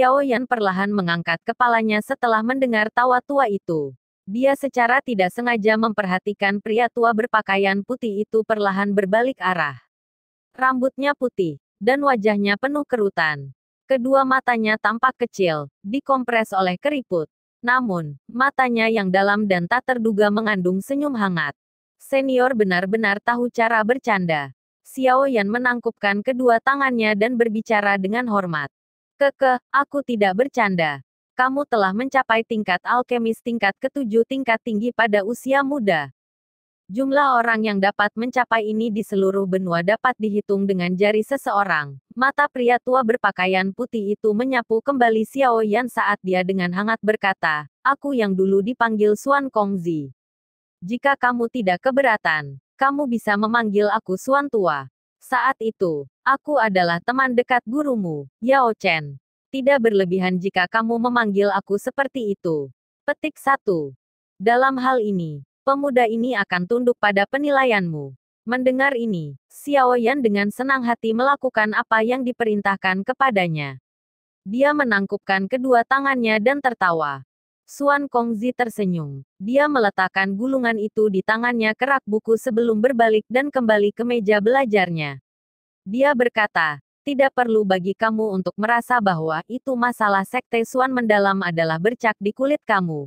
Xiao Yan perlahan mengangkat kepalanya setelah mendengar tawa tua itu. Dia secara tidak sengaja memperhatikan pria tua berpakaian putih itu perlahan berbalik arah. Rambutnya putih, dan wajahnya penuh kerutan. Kedua matanya tampak kecil, dikompres oleh keriput. Namun, matanya yang dalam dan tak terduga mengandung senyum hangat. Senior benar-benar tahu cara bercanda. Xiao Yan menangkupkan kedua tangannya dan berbicara dengan hormat. Keke, aku tidak bercanda. Kamu telah mencapai tingkat alkemis tingkat ketujuh tingkat tinggi pada usia muda. Jumlah orang yang dapat mencapai ini di seluruh benua dapat dihitung dengan jari seseorang. Mata pria tua berpakaian putih itu menyapu kembali Xiao Yan saat dia dengan hangat berkata, Aku yang dulu dipanggil Suan Kongzi. Jika kamu tidak keberatan, kamu bisa memanggil aku Suan Tua. Saat itu, aku adalah teman dekat gurumu, Yao Chen. Tidak berlebihan jika kamu memanggil aku seperti itu. Petik satu. Dalam hal ini, pemuda ini akan tunduk pada penilaianmu. Mendengar ini, Xiao Yan dengan senang hati melakukan apa yang diperintahkan kepadanya. Dia menangkupkan kedua tangannya dan tertawa. Suan Kongzi tersenyum. Dia meletakkan gulungan itu di tangannya kerak buku sebelum berbalik dan kembali ke meja belajarnya. Dia berkata, tidak perlu bagi kamu untuk merasa bahwa itu masalah sekte Suan mendalam adalah bercak di kulit kamu.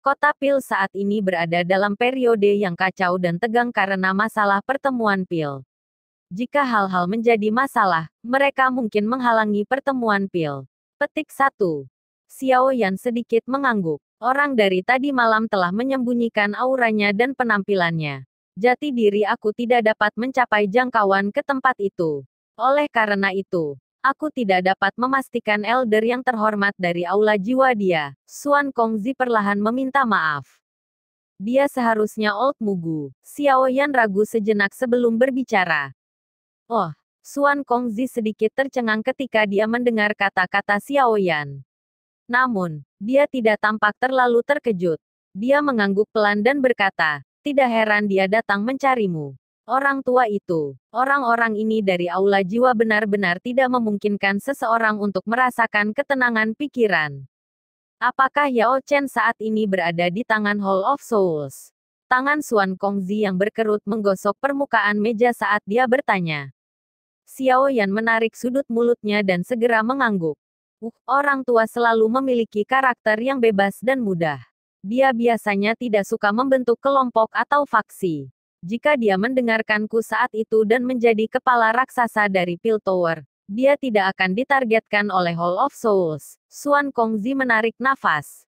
Kota Pil saat ini berada dalam periode yang kacau dan tegang karena masalah pertemuan Pil. Jika hal-hal menjadi masalah, mereka mungkin menghalangi pertemuan Pil. Petik 1. Xiao Yan sedikit mengangguk. Orang dari tadi malam telah menyembunyikan auranya dan penampilannya. Jati diri aku tidak dapat mencapai jangkauan ke tempat itu. Oleh karena itu, aku tidak dapat memastikan elder yang terhormat dari aula jiwa dia. Suan Kongzi perlahan meminta maaf. Dia seharusnya Old Mugu. Xiao Yan ragu sejenak sebelum berbicara. Oh, Suan Kongzi sedikit tercengang ketika dia mendengar kata-kata Xiao Yan. Namun, dia tidak tampak terlalu terkejut. Dia mengangguk pelan dan berkata, tidak heran dia datang mencarimu. Orang tua itu, orang-orang ini dari aula jiwa benar-benar tidak memungkinkan seseorang untuk merasakan ketenangan pikiran. Apakah Yao Chen saat ini berada di tangan Hall of Souls? Tangan Suan Kongzi yang berkerut menggosok permukaan meja saat dia bertanya. Xiao Yan menarik sudut mulutnya dan segera mengangguk. Orang tua selalu memiliki karakter yang bebas dan mudah. Dia biasanya tidak suka membentuk kelompok atau faksi. Jika dia mendengarkanku saat itu dan menjadi kepala raksasa dari Tower, dia tidak akan ditargetkan oleh Hall of Souls. Suan Kongzi menarik nafas.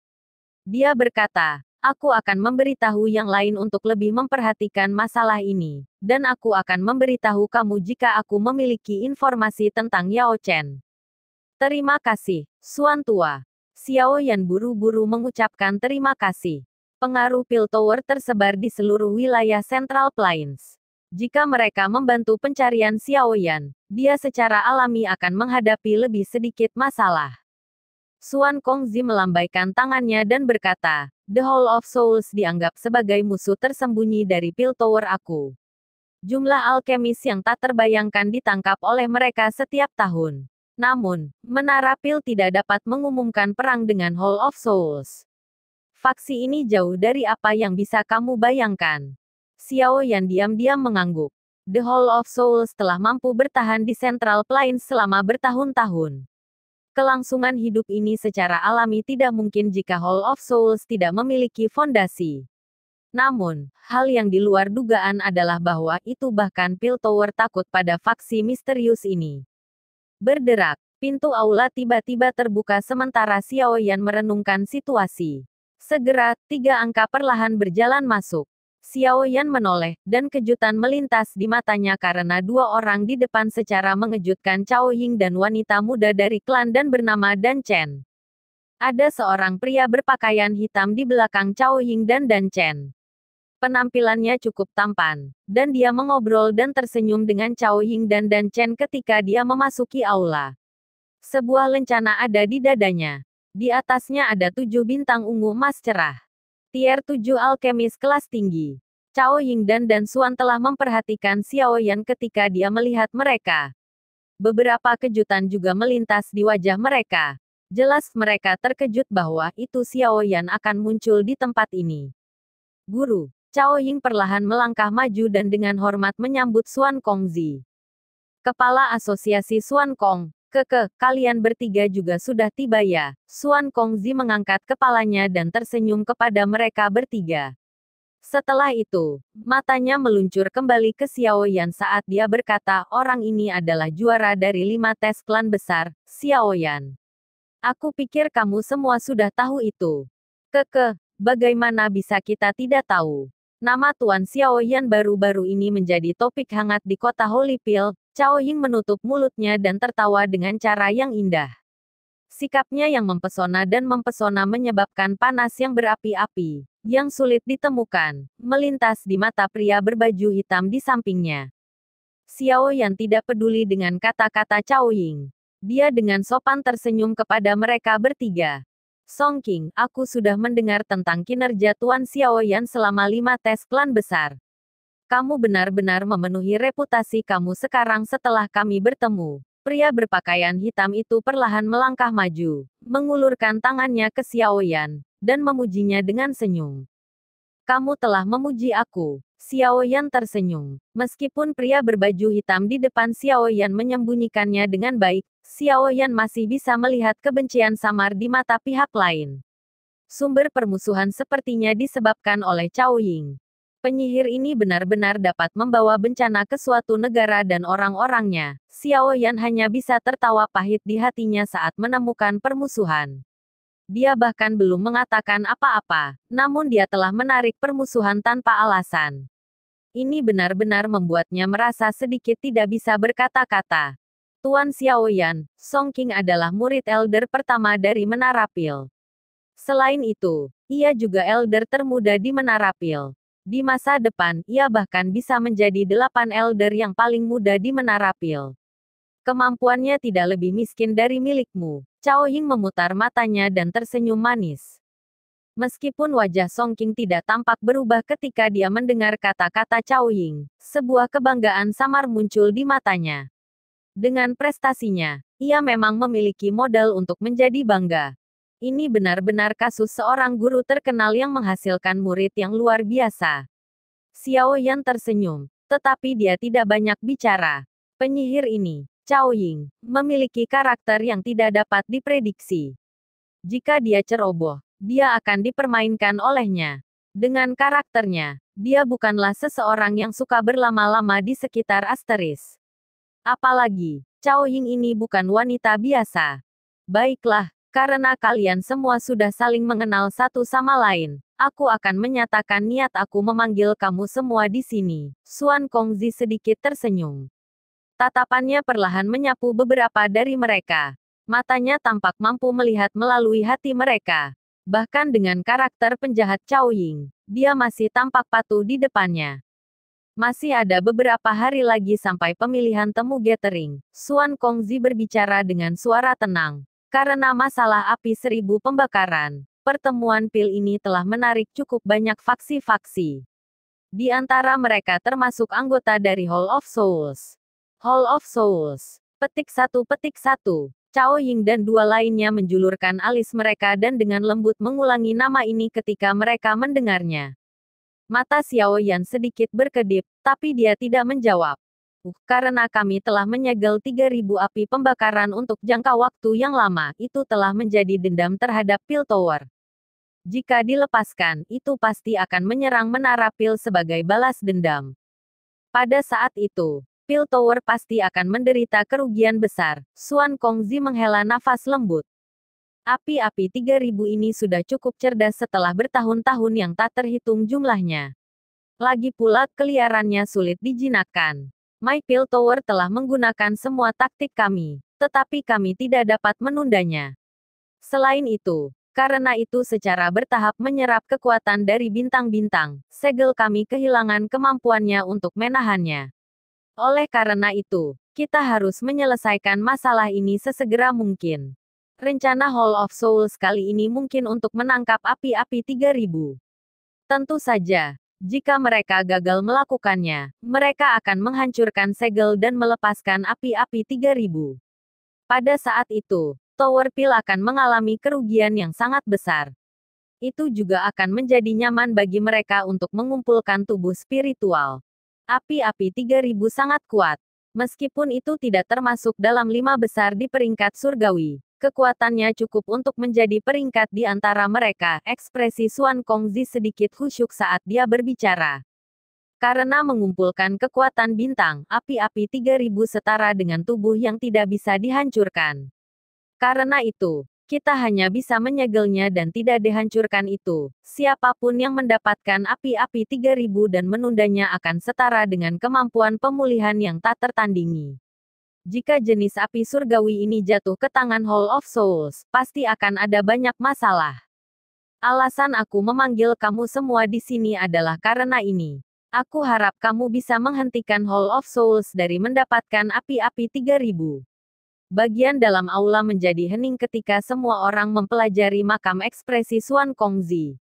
Dia berkata, aku akan memberitahu yang lain untuk lebih memperhatikan masalah ini, dan aku akan memberitahu kamu jika aku memiliki informasi tentang Yao Chen. Terima kasih, Suan Tua. Xiao Yan buru-buru mengucapkan terima kasih. Pengaruh Tower tersebar di seluruh wilayah Central Plains. Jika mereka membantu pencarian Xiao Yan, dia secara alami akan menghadapi lebih sedikit masalah. Suan Kongzi melambaikan tangannya dan berkata, The Hall of Souls dianggap sebagai musuh tersembunyi dari Tower aku. Jumlah alkemis yang tak terbayangkan ditangkap oleh mereka setiap tahun. Namun, Menara Pil tidak dapat mengumumkan perang dengan Hall of Souls. Faksi ini jauh dari apa yang bisa kamu bayangkan. Xiao Yan diam-diam mengangguk. The Hall of Souls telah mampu bertahan di Central Plains selama bertahun-tahun. Kelangsungan hidup ini secara alami tidak mungkin jika Hall of Souls tidak memiliki fondasi. Namun, hal yang di luar dugaan adalah bahwa itu bahkan Pil Tower takut pada faksi misterius ini. Berderak, pintu aula tiba-tiba terbuka sementara Xiao Yan merenungkan situasi. Segera, tiga angka perlahan berjalan masuk. Xiao Yan menoleh, dan kejutan melintas di matanya karena dua orang di depan secara mengejutkan Cao Ying dan wanita muda dari klan dan bernama Dan Chen. Ada seorang pria berpakaian hitam di belakang Cao Ying dan Dan Chen. Penampilannya cukup tampan, dan dia mengobrol dan tersenyum dengan Cao Ying dan Dan Chen ketika dia memasuki aula. Sebuah lencana ada di dadanya. Di atasnya ada tujuh bintang ungu emas cerah. Tier 7 alkemis kelas tinggi. Cao Ying dan Suan telah memperhatikan Xiao Yan ketika dia melihat mereka. Beberapa kejutan juga melintas di wajah mereka. Jelas mereka terkejut bahwa itu Xiao Yan akan muncul di tempat ini. Guru, Cao Ying perlahan melangkah maju dan dengan hormat menyambut Xuan Kongzi. Kepala Asosiasi Suan Kong, Keke, kalian bertiga juga sudah tiba ya. Xuan Kongzi mengangkat kepalanya dan tersenyum kepada mereka bertiga. Setelah itu, matanya meluncur kembali ke Xiao Yan saat dia berkata orang ini adalah juara dari lima tes klan besar, Xiao Yan. Aku pikir kamu semua sudah tahu itu. Keke, bagaimana bisa kita tidak tahu? Nama Tuan Xiao Yan baru-baru ini menjadi topik hangat di kota Holyfield. Cao Ying menutup mulutnya dan tertawa dengan cara yang indah. Sikapnya yang mempesona dan mempesona menyebabkan panas yang berapi-api, yang sulit ditemukan, melintas di mata pria berbaju hitam di sampingnya. Xiao Yan tidak peduli dengan kata-kata Cao Ying. Dia dengan sopan tersenyum kepada mereka bertiga. Song King, aku sudah mendengar tentang kinerja Tuan Xiao Yan selama lima tes klan besar. Kamu benar-benar memenuhi reputasi kamu sekarang setelah kami bertemu. Pria berpakaian hitam itu perlahan melangkah maju, mengulurkan tangannya ke Xiao Yan dan memujinya dengan senyum. Kamu telah memuji aku. Xiao Yan tersenyum. Meskipun pria berbaju hitam di depan Xiao Yan menyembunyikannya dengan baik, Xiao Yan masih bisa melihat kebencian samar di mata pihak lain. Sumber permusuhan sepertinya disebabkan oleh Cao Ying. Penyihir ini benar-benar dapat membawa bencana ke suatu negara dan orang-orangnya. Xiao Yan hanya bisa tertawa pahit di hatinya saat menemukan permusuhan. Dia bahkan belum mengatakan apa-apa, namun dia telah menarik permusuhan tanpa alasan. Ini benar-benar membuatnya merasa sedikit tidak bisa berkata-kata. Tuan Xiaoyan, Song King adalah murid elder pertama dari Menara Pil. Selain itu, ia juga elder termuda di Menara Pil. Di masa depan, ia bahkan bisa menjadi delapan elder yang paling muda di Menara Pil. Kemampuannya tidak lebih miskin dari milikmu. Cao Ying memutar matanya dan tersenyum manis. Meskipun wajah Song King tidak tampak berubah ketika dia mendengar kata-kata Cao Ying, sebuah kebanggaan samar muncul di matanya. Dengan prestasinya, ia memang memiliki modal untuk menjadi bangga. Ini benar-benar kasus seorang guru terkenal yang menghasilkan murid yang luar biasa. Xiao Yan tersenyum, tetapi dia tidak banyak bicara. Penyihir ini, Cao Ying, memiliki karakter yang tidak dapat diprediksi. Jika dia ceroboh, dia akan dipermainkan olehnya. Dengan karakternya, dia bukanlah seseorang yang suka berlama-lama di sekitar asteris. Apalagi, Cao Ying ini bukan wanita biasa. Baiklah, karena kalian semua sudah saling mengenal satu sama lain, aku akan menyatakan niat aku memanggil kamu semua di sini. Suan Kongzi sedikit tersenyum. Tatapannya perlahan menyapu beberapa dari mereka. Matanya tampak mampu melihat melalui hati mereka. Bahkan dengan karakter penjahat Cao Ying, dia masih tampak patuh di depannya. Masih ada beberapa hari lagi sampai pemilihan temu gathering. Suan Kongzi berbicara dengan suara tenang. Karena masalah api seribu pembakaran, pertemuan pil ini telah menarik cukup banyak faksi-faksi. Di antara mereka termasuk anggota dari Hall of Souls. Hall of Souls. Petik satu petik satu. Cao Ying dan dua lainnya menjulurkan alis mereka dan dengan lembut mengulangi nama ini ketika mereka mendengarnya. Mata Xiao Yan sedikit berkedip, tapi dia tidak menjawab. Uh, karena kami telah menyegel 3000 api pembakaran untuk jangka waktu yang lama, itu telah menjadi dendam terhadap Pil Tower. Jika dilepaskan, itu pasti akan menyerang menara Pil sebagai balas dendam. Pada saat itu, Pil Tower pasti akan menderita kerugian besar. Suan Kongzi menghela nafas lembut. Api-api 3000 ini sudah cukup cerdas setelah bertahun-tahun yang tak terhitung jumlahnya. Lagi pula keliarannya sulit dijinakkan. My Pill Tower telah menggunakan semua taktik kami, tetapi kami tidak dapat menundanya. Selain itu, karena itu secara bertahap menyerap kekuatan dari bintang-bintang, segel kami kehilangan kemampuannya untuk menahannya. Oleh karena itu, kita harus menyelesaikan masalah ini sesegera mungkin. Rencana Hall of Souls kali ini mungkin untuk menangkap api-api 3000. Tentu saja, jika mereka gagal melakukannya, mereka akan menghancurkan segel dan melepaskan api-api 3000. Pada saat itu, Tower Pill akan mengalami kerugian yang sangat besar. Itu juga akan menjadi nyaman bagi mereka untuk mengumpulkan tubuh spiritual. Api-api 3000 sangat kuat. Meskipun itu tidak termasuk dalam lima besar di peringkat surgawi, Kekuatannya cukup untuk menjadi peringkat di antara mereka. Ekspresi Suan Kongzi sedikit khusyuk saat dia berbicara. Karena mengumpulkan kekuatan bintang, api-api 3000 setara dengan tubuh yang tidak bisa dihancurkan. Karena itu, kita hanya bisa menyegelnya dan tidak dihancurkan itu. Siapapun yang mendapatkan api-api 3000 dan menundanya akan setara dengan kemampuan pemulihan yang tak tertandingi. Jika jenis api surgawi ini jatuh ke tangan Hall of Souls, pasti akan ada banyak masalah. Alasan aku memanggil kamu semua di sini adalah karena ini. Aku harap kamu bisa menghentikan Hall of Souls dari mendapatkan api-api 3000. Bagian dalam aula menjadi hening ketika semua orang mempelajari makam ekspresi Suan Kongzi.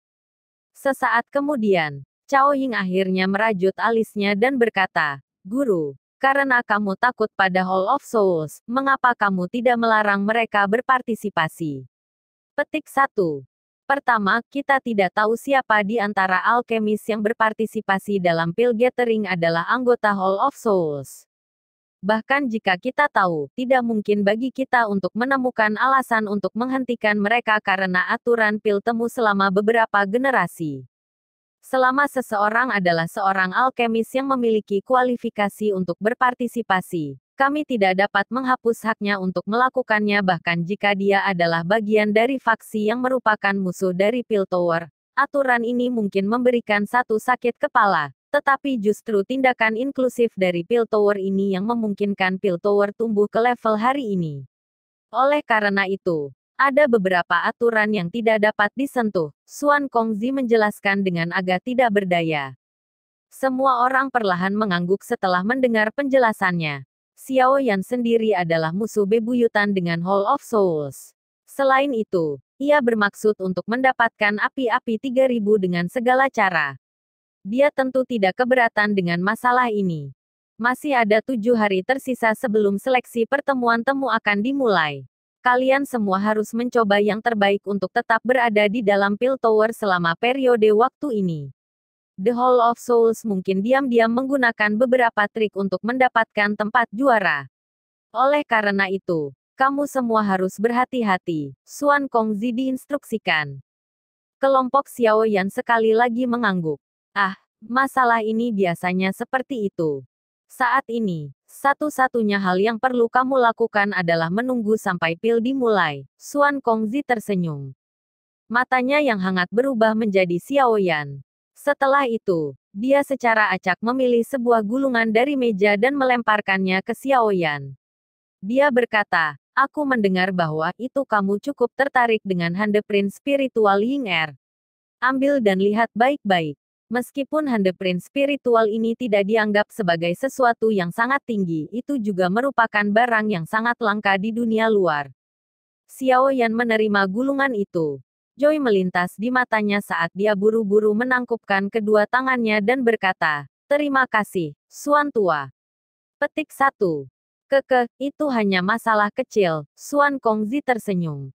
Sesaat kemudian, Cao Ying akhirnya merajut alisnya dan berkata, Guru, karena kamu takut pada Hall of Souls, mengapa kamu tidak melarang mereka berpartisipasi? Petik 1. Pertama, kita tidak tahu siapa di antara alkemis yang berpartisipasi dalam Pil Gathering adalah anggota Hall of Souls. Bahkan jika kita tahu, tidak mungkin bagi kita untuk menemukan alasan untuk menghentikan mereka karena aturan pil temu selama beberapa generasi selama seseorang adalah seorang alkemis yang memiliki kualifikasi untuk berpartisipasi. Kami tidak dapat menghapus haknya untuk melakukannya bahkan jika dia adalah bagian dari faksi yang merupakan musuh dari Piltower. Aturan ini mungkin memberikan satu sakit kepala, tetapi justru tindakan inklusif dari Piltower ini yang memungkinkan Piltower tumbuh ke level hari ini. Oleh karena itu, ada beberapa aturan yang tidak dapat disentuh, Suan Kongzi menjelaskan dengan agak tidak berdaya. Semua orang perlahan mengangguk setelah mendengar penjelasannya. Xiao Yan sendiri adalah musuh bebuyutan dengan Hall of Souls. Selain itu, ia bermaksud untuk mendapatkan api-api 3000 dengan segala cara. Dia tentu tidak keberatan dengan masalah ini. Masih ada tujuh hari tersisa sebelum seleksi pertemuan temu akan dimulai kalian semua harus mencoba yang terbaik untuk tetap berada di dalam Pill Tower selama periode waktu ini. The Hall of Souls mungkin diam-diam menggunakan beberapa trik untuk mendapatkan tempat juara. Oleh karena itu, kamu semua harus berhati-hati, Suan Kongzi diinstruksikan. Kelompok Xiao yang sekali lagi mengangguk. Ah, masalah ini biasanya seperti itu. Saat ini, satu-satunya hal yang perlu kamu lakukan adalah menunggu sampai pil dimulai. Suan Kongzi tersenyum. Matanya yang hangat berubah menjadi Xiaoyan. Setelah itu, dia secara acak memilih sebuah gulungan dari meja dan melemparkannya ke Xiaoyan. Dia berkata, aku mendengar bahwa itu kamu cukup tertarik dengan handprint spiritual Ying Er. Ambil dan lihat baik-baik. Meskipun handprint spiritual ini tidak dianggap sebagai sesuatu yang sangat tinggi, itu juga merupakan barang yang sangat langka di dunia luar. Xiao Yan menerima gulungan itu. Joy melintas di matanya saat dia buru-buru menangkupkan kedua tangannya dan berkata, Terima kasih, Suan Tua. Petik 1. Keke, itu hanya masalah kecil, Suan Kongzi tersenyum.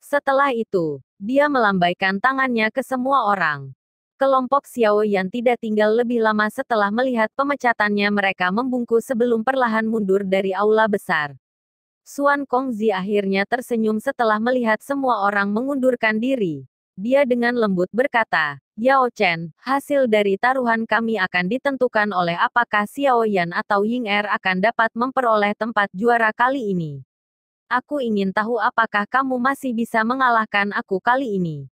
Setelah itu, dia melambaikan tangannya ke semua orang. Kelompok Xiao Yan tidak tinggal lebih lama setelah melihat pemecatannya mereka membungkus sebelum perlahan mundur dari aula besar. Suan Kongzi akhirnya tersenyum setelah melihat semua orang mengundurkan diri. Dia dengan lembut berkata, Yao Chen, hasil dari taruhan kami akan ditentukan oleh apakah Xiao Yan atau Ying Er akan dapat memperoleh tempat juara kali ini. Aku ingin tahu apakah kamu masih bisa mengalahkan aku kali ini.